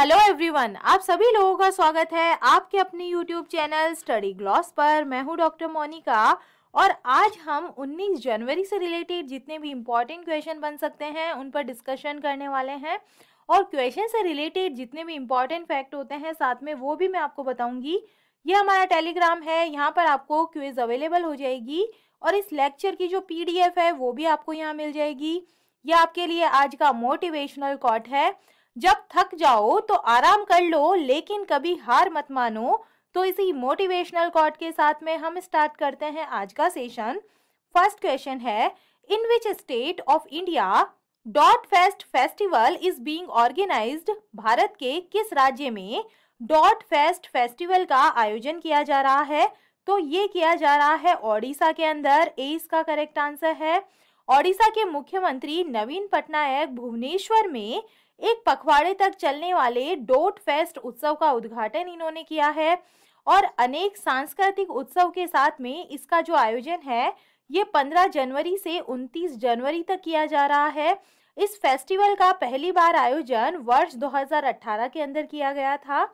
hello everyone आप सभी लोगों का स्वागत है आपके अपने यूट्यूब चैनल स्टडी ग्लॉस पर मैं हूं डॉक्टर मोनिका और आज हम 19 जनवरी से रिलेटेड जितने भी इम्पॉर्टेंट क्वेश्चन बन सकते हैं उन पर डिस्कशन करने वाले हैं और क्वेश्चन से रिलेटेड जितने भी इम्पॉर्टेंट फैक्ट होते हैं साथ में वो भी मैं आपको बताऊँगी ये हमारा टेलीग्राम है यहाँ पर आपको क्विज अवेलेबल हो जाएगी और इस लेक्चर की जो पी है वो भी आपको यहाँ मिल जाएगी यह आपके लिए आज का मोटिवेशनल कॉट है जब थक जाओ तो आराम कर लो लेकिन कभी हार मत मानो तो इसी मोटिवेशनल कॉट के साथ में हम स्टार्ट करते हैं आज का सेशन फर्स्ट क्वेश्चन है in which state of India dot fest festival is being organised Bharat के किस राज्य में डॉट फेस्ट फेस्टिवल का आयोजन किया जा रहा है तो ये किया जा रहा है ओडिशा के अंदर ए इसका करेक्ट आंसर है ओडिशा के मुख्यमंत्री नवीन पटनायक भुवनेश्वर में एक पखवाड़े तक चलने वाले डोट फेस्ट उत्सव का उद्घाटन इन्होंने किया है और अनेक सांस्कृतिक उत्सव के साथ में इसका जो आयोजन है ये 15 जनवरी से 29 जनवरी तक किया जा रहा है इस फेस्टिवल का पहली बार आयोजन वर्ष 2018 के अंदर किया गया था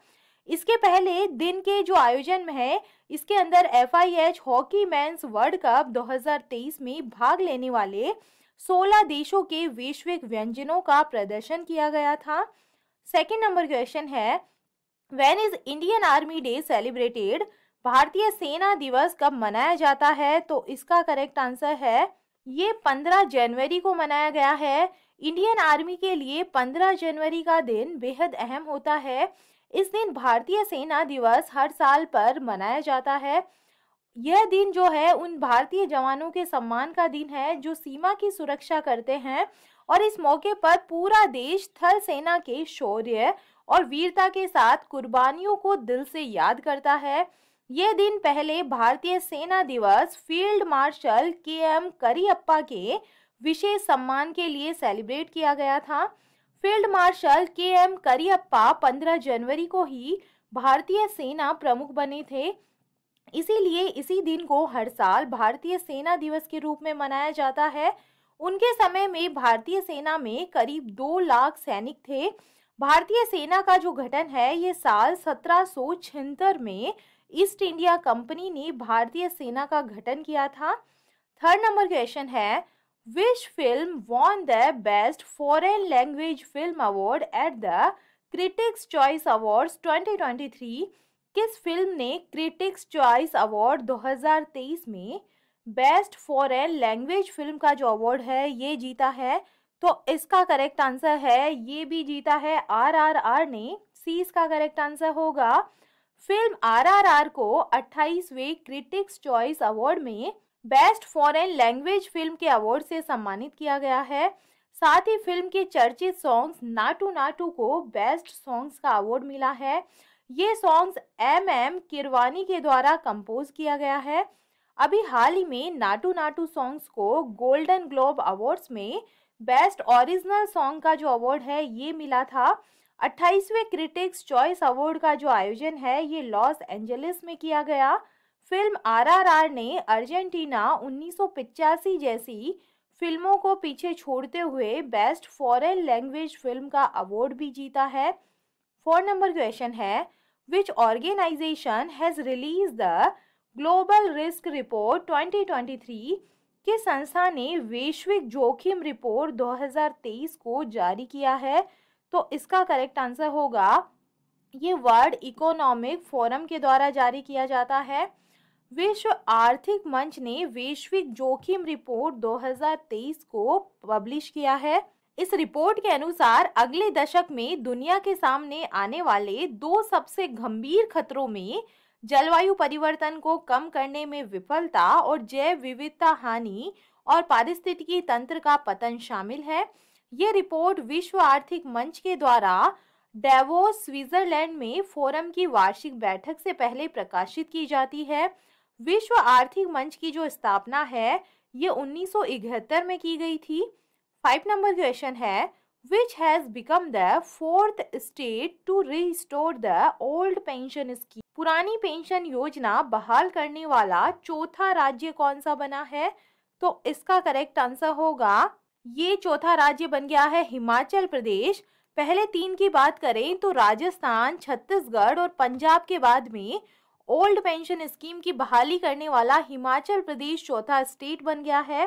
इसके पहले दिन के जो आयोजन में है इसके अंदर H hockey men's world cup 2023 में भाग लेने वाले 16 देशों के वैश्विक व्यंजनों का प्रदर्शन किया गया था सेकेंड नंबर क्वेश्चन है when is Indian army day celebrated भारतीय सेना दिवस कब मनाया जाता है तो इसका करेक्ट आंसर है ये 15 जनवरी को मनाया गया है इंडियन आर्मी के लिए 15 जनवरी का दिन बेहद अहम होता है इस दिन भारतीय सेना दिवस हर साल पर मनाया जाता है यह दिन जो है उन भारतीय जवानों के सम्मान का दिन है जो सीमा की सुरक्षा करते हैं और इस मौके पर पूरा देश थल सेना के शौर्य और वीरता के साथ कुर्बानियों को दिल से याद करता है ये दिन पहले भारतीय सेना दिवस फील्ड मार्शल के एम करियप्पा के विशेष सम्मान के लिए सेलिब्रेट किया गया था फील्ड मार्शल के एम करियप्पा 15 जनवरी को ही भारतीय सेना प्रमुख बने थे इसीलिए इसी दिन को हर साल भारतीय सेना दिवस के रूप में मनाया जाता है उनके समय में भारतीय सेना में करीब दो लाख सैनिक थे भारतीय सेना का जो गठन है ये साल सत्रह में ईस्ट इंडिया कंपनी ने भारतीय सेना का गठन किया था थर्ड नंबर क्वेश्चन है which film won the best foreign language film award at the critics choice award twenty twenty three किस फिल्म ने क्रिटिक्स चॉइस अवार्ड दो हजार तेईस में बेस्ट फॉरेन लैंग्वेज फिल्म का जो अवार्ड है ये जीता है तो इसका करेक्ट आंसर है ये भी जीता है आर आर आर ने सी इसका करेक्ट आंसर होगा फिल्म आर आर आर को अट्ठाईसवें क्रिटिक्स चॉइस अवार्ड में बेस्ट फॉरेन लैंग्वेज फिल्म के अवार्ड से सम्मानित किया गया है साथ ही फिल्म के चर्चित सॉन्ग्स नाटू नाटू को बेस्ट सॉन्ग्स का अवार्ड मिला है ये सॉन्ग्स एम एम किरवानी के द्वारा कंपोज किया गया है अभी हाल ही में नाटू नाटू सॉन्ग्स को गोल्डन ग्लोब अवार्ड्स में बेस्ट ओरिजिनल सॉन्ग का जो अवार्ड है ये मिला था 28वें क्रिटिक्स चॉइस अवार्ड का जो आयोजन है ये लॉस एंजलिस में किया गया फिल्म आरआरआर ने अर्जेंटीना उन्नीस जैसी फिल्मों को पीछे छोड़ते हुए बेस्ट फॉरेन लैंग्वेज फिल्म का अवार्ड भी जीता है फोर नंबर क्वेश्चन है which organisation has release the global risk report 2023 किस संस्था ने वैश्विक जोखिम रिपोर्ट 2023 को जारी किया है तो इसका करेक्ट आंसर होगा ये वर्ल्ड इकोनॉमिक फोरम के द्वारा जारी किया जाता है विश्व आर्थिक मंच ने वैश्विक जोखिम रिपोर्ट 2023 को पब्लिश किया है इस रिपोर्ट के अनुसार अगले दशक में दुनिया के सामने आने वाले दो सबसे गंभीर खतरों में जलवायु परिवर्तन को कम करने में विफलता और जैव विविधता हानि और पारिस्थितिकी तंत्र का पतन शामिल है ये रिपोर्ट विश्व आर्थिक मंच के द्वारा डेवो स्विट्जरलैंड में फोरम की वार्षिक बैठक से पहले प्रकाशित की जाती है विश्व आर्थिक मंच की जो स्थापना है ये 1971 में की गई थी फाइव नंबर क्वेश्चन है which has become the fourth state to restore the old pension scheme पुरानी पेंशन योजना बहाल करने वाला चौथा राज्य कौन सा बना है तो इसका करेक्ट आंसर होगा ये चौथा राज्य बन गया है हिमाचल प्रदेश पहले तीन की बात करें तो राजस्थान छत्तीसगढ़ और पंजाब के बाद में ओल्ड पेंशन स्कीम की बहाली करने वाला हिमाचल प्रदेश चौथा स्टेट बन गया है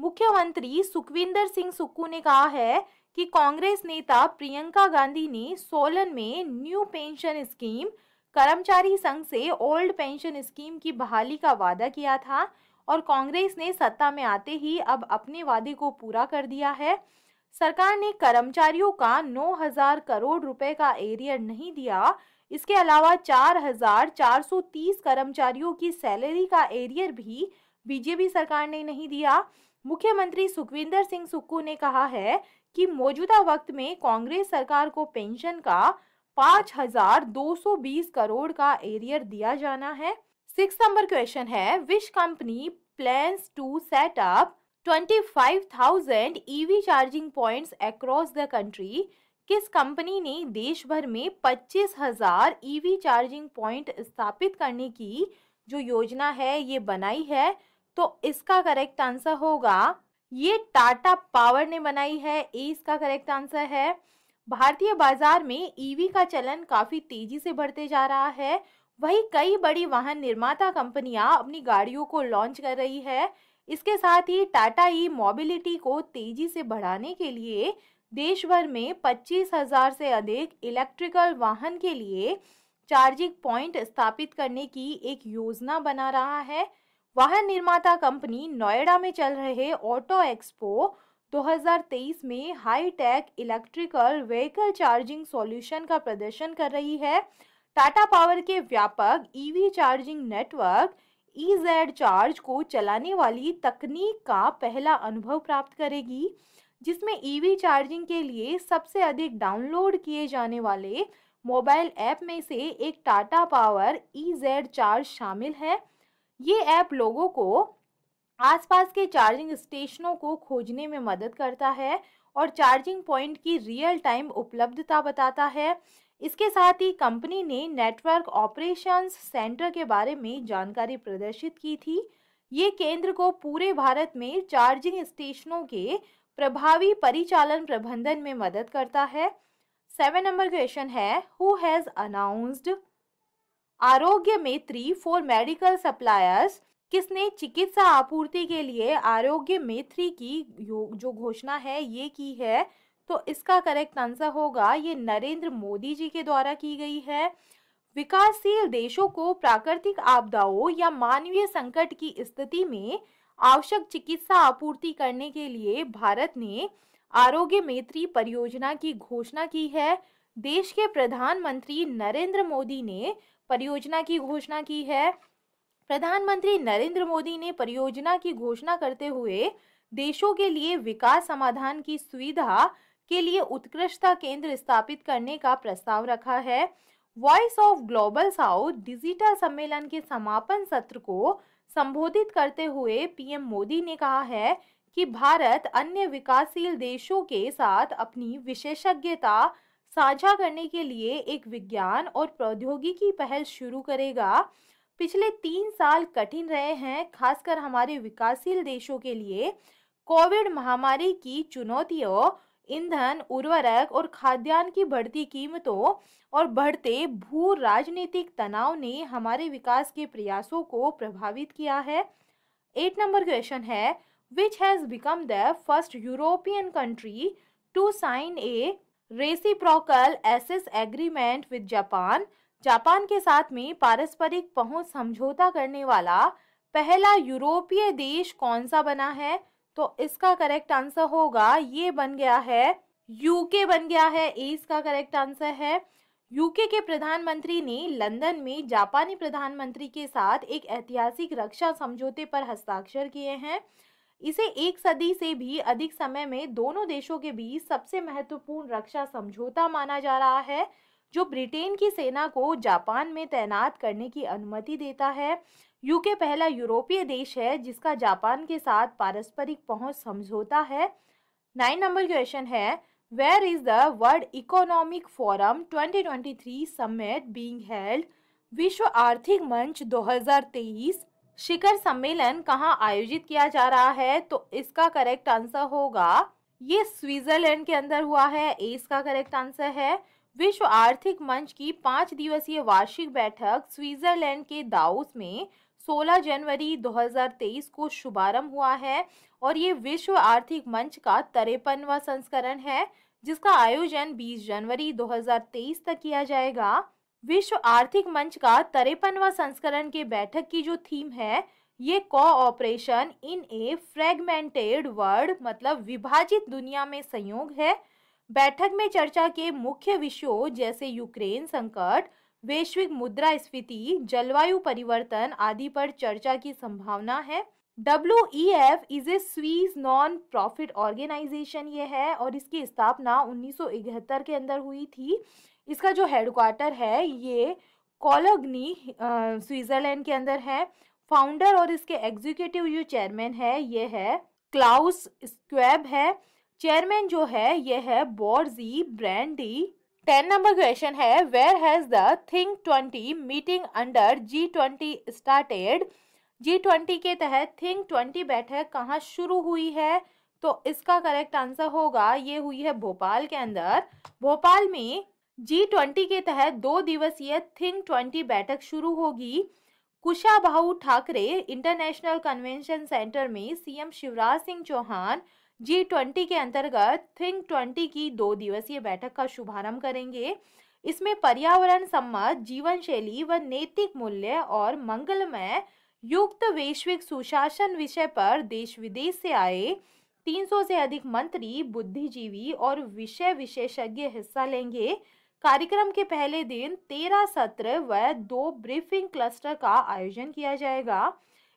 मुख्यमंत्री सुखविंदर सिंह सुक्कू ने कहा है कि कांग्रेस नेता प्रियंका गांधी ने सोलन में न्यू पेंशन स्कीम कर्मचारी संघ से ओल्ड पेंशन स्कीम की बहाली का वादा किया था और कांग्रेस ने सत्ता में आते ही अब अपने वादे को पूरा कर दिया है सरकार ने कर्मचारियों का 9000 करोड़ रुपए का एरियर नहीं दिया इसके अलावा 4,430 कर्मचारियों की सैलरी का एरियर भी बीजेपी सरकार ने नहीं दिया मुख्यमंत्री सुखविंदर सिंह सुक्कू ने कहा है कि मौजूदा वक्त में कांग्रेस सरकार को पेंशन का 5,220 करोड़ का एरियर दिया जाना है सिक्स नंबर क्वेश्चन है which company plan to setup set up 25,000 EV charging points across the country किस कंपनी ने देश भर में पच्चीस हजार ईवी चार्जिंग पॉइंट स्थापित करने की जो योजना है ये बनाई है तो इसका करेक्ट आंसर होगा ये टाटा पावर ने बनाई है ए इसका करेक्ट आंसर है भारतीय बाजार में ईवी का चलन काफी तेजी से बढ़ते जा रहा है वही कई बड़ी वाहन निर्माता कंपनियां अपनी गाड़ियों को लॉन्च कर रही है इसके साथ ही टाटा ई मोबिलिटी को तेजी से बढ़ाने के लिए देश भर में 25,000 से अधिक इलेक्ट्रिकल वाहन के लिए चार्जिंग पॉइंट स्थापित करने की एक योजना बना रहा है वाहन निर्माता कंपनी नोएडा में चल रहे ऑटो एक्सपो 2023 में high tech electrical vehicle charging solution का प्रदर्शन कर रही है टाटा पावर के व्यापक EV e charging network E e charge को चलाने वाली तकनीक का पहला अनुभव प्राप्त करेगी जिसमें ईवी e चार्जिंग के लिए सबसे अधिक डाउनलोड किए जाने वाले मोबाइल ऐप में से एक Tata Power E Z charge शामिल है ये ऐप लोगों को आसपास के चार्जिंग स्टेशनों को खोजने में मदद करता है और चार्जिंग पॉइंट की रियल टाइम उपलब्धता बताता है इसके साथ ही कंपनी ने नेटवर्क ऑपरेशंस सेंटर के बारे में जानकारी प्रदर्शित की थी ये केंद्र को पूरे भारत में चार्जिंग स्टेशनों के प्रभावी परिचालन प्रबंधन में मदद करता है सेवन नंबर क्वेश्चन है who has announced Aarogya Maitri for medical suppliers किसने चिकित्सा आपूर्ति के लिए आरोग्य मित्री की जो घोषणा है ये की है तो इसका करेक्ट आंसर होगा ये नरेंद्र मोदी जी के द्वारा की गई है विकासशील देशों को प्राकृतिक आपदाओं या मानवीय संकट की स्थिति में आवश्यक चिकित्सा आपूर्ति करने के लिए भारत ने आरोग्य मैत्री परियोजना की घोषणा की है देश के प्रधानमंत्री नरेंद्र मोदी ने परियोजना की घोषणा की है प्रधानमंत्री नरेंद्र मोदी ने परियोजना की घोषणा करते हुए देशों के लिए विकास समाधान की सुविधा के लिए उत्कृष्टता केंद्र स्थापित करने का प्रस्ताव रखा है Voice of Global South digital सम्मेलन के समापन सत्र को संबोधित करते हुए पीएम मोदी ने कहा है कि भारत अन्य विकासशील देशों के साथ अपनी विशेषज्ञता साझा करने के लिए एक विज्ञान और प्रौद्योगिकी पहल शुरू करेगा पिछले तीन साल कठिन रहे हैं खासकर हमारे विकासशील देशों के लिए कोविड महामारी की चुनौतियों ईंधन उर्वरक और खाद्यान्न की बढ़ती कीमतों और बढ़ते भू राजनीतिक तनाव ने हमारे विकास के प्रयासों को प्रभावित किया है एट नंबर क्वेश्चन है which has become the first European country to sign a reciprocal access agreement with Japan Japan के साथ में पारस्परिक पहुंच समझौता करने वाला पहला यूरोपीय देश कौन सा बना है तो इसका करेक्ट आंसर होगा ये बन गया है यूके बन गया है ए इसका करेक्ट आंसर है यूके के प्रधानमंत्री ने लंदन में जापानी प्रधानमंत्री के साथ एक ऐतिहासिक रक्षा समझौते पर हस्ताक्षर किए हैं इसे एक सदी से भी अधिक समय में दोनों देशों के बीच सबसे महत्वपूर्ण रक्षा समझौता माना जा रहा है जो ब्रिटेन की सेना को जापान में तैनात करने की अनुमति देता है यूके पहला यूरोपीय देश है जिसका जापान के साथ पारस्परिक पहुंच समझौता है नाइन नंबर क्वेश्चन है where is the World Economic Forum 2023 summit being held विश्व आर्थिक मंच 2023 शिखर सम्मेलन कहाँ आयोजित किया जा रहा है तो इसका करेक्ट आंसर होगा ये स्विट्जरलैंड के अंदर हुआ है ए इसका करेक्ट आंसर है विश्व आर्थिक मंच की पाँच दिवसीय वार्षिक बैठक स्विट्जरलैंड के दाउस में 16 जनवरी 2023 को शुभारंभ हुआ है और ये विश्व आर्थिक मंच का तरेपनवा संस्करण है जिसका आयोजन 20 जनवरी 2023 तक किया जाएगा विश्व आर्थिक मंच का तरेपनवा संस्करण के बैठक की जो थीम है ये cooperation in a fragmented world मतलब विभाजित दुनिया में संयोग है बैठक में चर्चा के मुख्य विषयों जैसे यूक्रेन संकट वैश्विक मुद्रा स्फीति जलवायु परिवर्तन आदि पर चर्चा की संभावना है W E F is a Swiss non profit organisation ये है और इसकी स्थापना 1971 के अंदर हुई थी इसका जो हेडक्वार्टर है ये कॉलग्नी स्विट्ज़रलैंड के अंदर है फाउंडर और इसके एग्जीक्यूटिव जो चेयरमैन है ये है क्लाउस स्क्वेब है चेयरमैन जो है ये है Borge Brende ten number question है where has the think twenty meeting under G twenty started G twenty के तहत थिंक ट्वेंटी बैठक कहाँ शुरू हुई है तो इसका करेक्ट आंसर होगा ये हुई है भोपाल के अंदर भोपाल में जी ट्वेंटी के तहत दो दिवसीय थिंक ट्वेंटी बैठक शुरू होगी Kushabhau Thackeray international convention centre में सीएम शिवराज सिंह चौहान जी ट्वेंटी के अंतर्गत थिंक ट्वेंटी की दो दिवसीय बैठक का शुभारंभ करेंगे इसमें पर्यावरण सम्मत जीवन शैली व नैतिक मूल्य और मंगलमय युक्त वैश्विक सुशासन विषय पर देश विदेश से आए 300 से अधिक मंत्री बुद्धिजीवी और विषय विशेषज्ञ हिस्सा लेंगे कार्यक्रम के पहले दिन 13 सत्र व दो ब्रीफिंग क्लस्टर का आयोजन किया जाएगा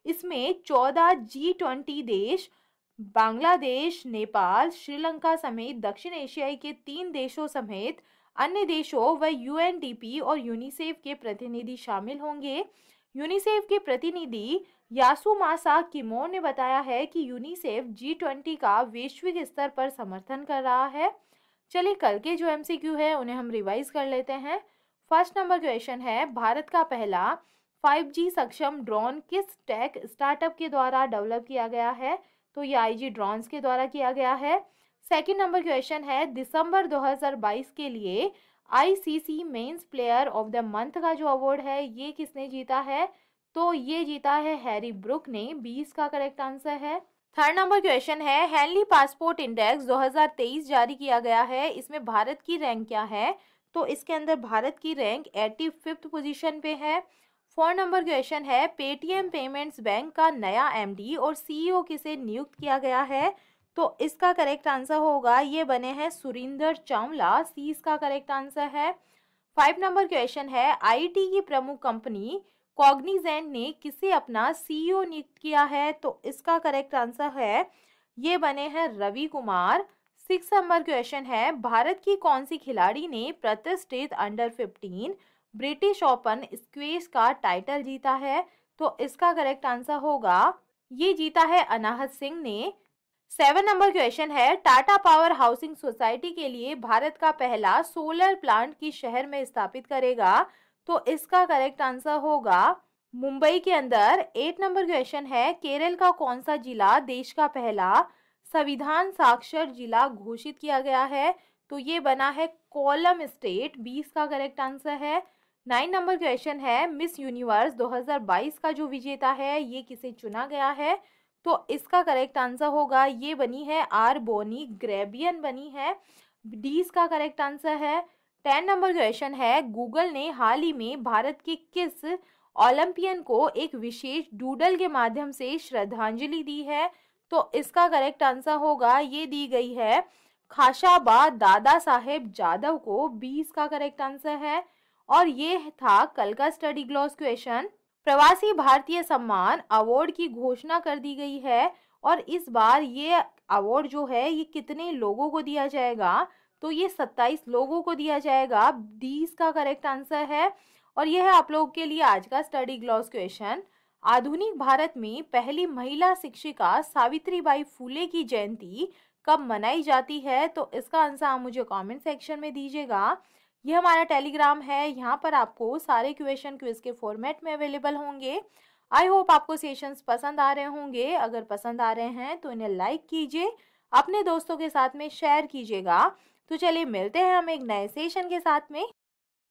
इसमें 14 जी ट्वेंटी देश बांग्लादेश नेपाल श्रीलंका समेत दक्षिण एशियाई के तीन देशों समेत अन्य देशों व यूएनडीपी और यूनिसेफ के प्रतिनिधि शामिल होंगे यूनिसेफ के प्रतिनिधि यासुमासा किमो ने बताया है कि यूनिसेफ जी ट्वेंटी का वैश्विक स्तर पर समर्थन कर रहा है चलिए कल के जो एमसीक्यू है उन्हें हम रिवाइज कर लेते हैं फर्स्ट नंबर क्वेश्चन है भारत का पहला 5G सक्षम ड्रोन किस टेक स्टार्टअप के द्वारा डेवलप किया गया है तो ये आईजी ड्रॉन्स के द्वारा किया गया है सेकंड नंबर क्वेश्चन है दिसंबर 2022 के लिए ICC men's player of the month का जो अवार्ड है ये किसने जीता है तो ये जीता है हैरी ब्रुक ने बीस का करेक्ट आंसर है थर्ड नंबर क्वेश्चन है हेनली पासपोर्ट इंडेक्स 2023 जारी किया गया है इसमें भारत की रैंक क्या है तो इसके अंदर भारत की रैंक एट्टी फिफ्थ पोजिशन पे है फोर नंबर क्वेश्चन है पेटीएम पेमेंट्स बैंक का नया एमडी और सीईओ e किसे नियुक्त किया गया है तो इसका करेक्ट आंसर होगा ये बने हैं सुरिंदर चावला सी इसका करेक्ट आंसर है फाइव नंबर क्वेश्चन है आईटी की प्रमुख कंपनी कॉग्निजेंट ने किसे अपना सीईओ e नियुक्त किया है तो इसका करेक्ट आंसर है ये बने हैं Ravi Kumar six number question है भारत की कौन सी खिलाड़ी ने प्रतिष्ठित under fifteen British Open squash का टाइटल जीता है तो इसका करेक्ट आंसर होगा ये जीता है अनाहत सिंह ने सेवन नंबर क्वेश्चन है टाटा पावर हाउसिंग सोसाइटी के लिए भारत का पहला सोलर प्लांट किस शहर में स्थापित करेगा तो इसका करेक्ट आंसर होगा मुंबई के अंदर एट नंबर क्वेश्चन है केरल का कौन सा जिला देश का पहला संविधान साक्षर जिला घोषित किया गया है तो ये बना है कोलम स्टेट बीस का करेक्ट आंसर है नाइन नंबर क्वेश्चन है मिस यूनिवर्स 2022 का जो विजेता है ये किसे चुना गया है तो इसका करेक्ट आंसर होगा ये बनी है आर बोनी ग्रेबियन बनी है डी इसका करेक्ट आंसर है टेन नंबर क्वेश्चन है गूगल ने हाल ही में भारत के किस ओलंपियन को एक विशेष डूडल के माध्यम से श्रद्धांजलि दी है तो इसका करेक्ट आंसर होगा ये दी गई है खाशाबा दादा साहेब जादव को बीस का करेक्ट आंसर है और ये था कल का स्टडी ग्लॉस क्वेश्चन प्रवासी भारतीय सम्मान अवार्ड की घोषणा कर दी गई है और इस बार ये अवार्ड जो है ये कितने लोगों को दिया जाएगा तो ये सत्ताईस लोगों को दिया जाएगा बीस का करेक्ट आंसर है और यह है आप लोग के लिए आज का स्टडी ग्लॉस क्वेश्चन आधुनिक भारत में पहली महिला शिक्षिका सावित्रीबाई फूले की जयंती कब मनाई जाती है तो इसका आंसर आप मुझे कमेंट सेक्शन में दीजिएगा ये हमारा टेलीग्राम है यहाँ पर आपको सारे क्वेश्चन क्विज के फॉर्मेट में अवेलेबल होंगे आई होप आपको सेशंस पसंद आ रहे होंगे अगर पसंद आ रहे हैं तो इन्हें लाइक कीजिए अपने दोस्तों के साथ में शेयर कीजिएगा तो चलिए मिलते हैं हम एक नए सेशन के साथ में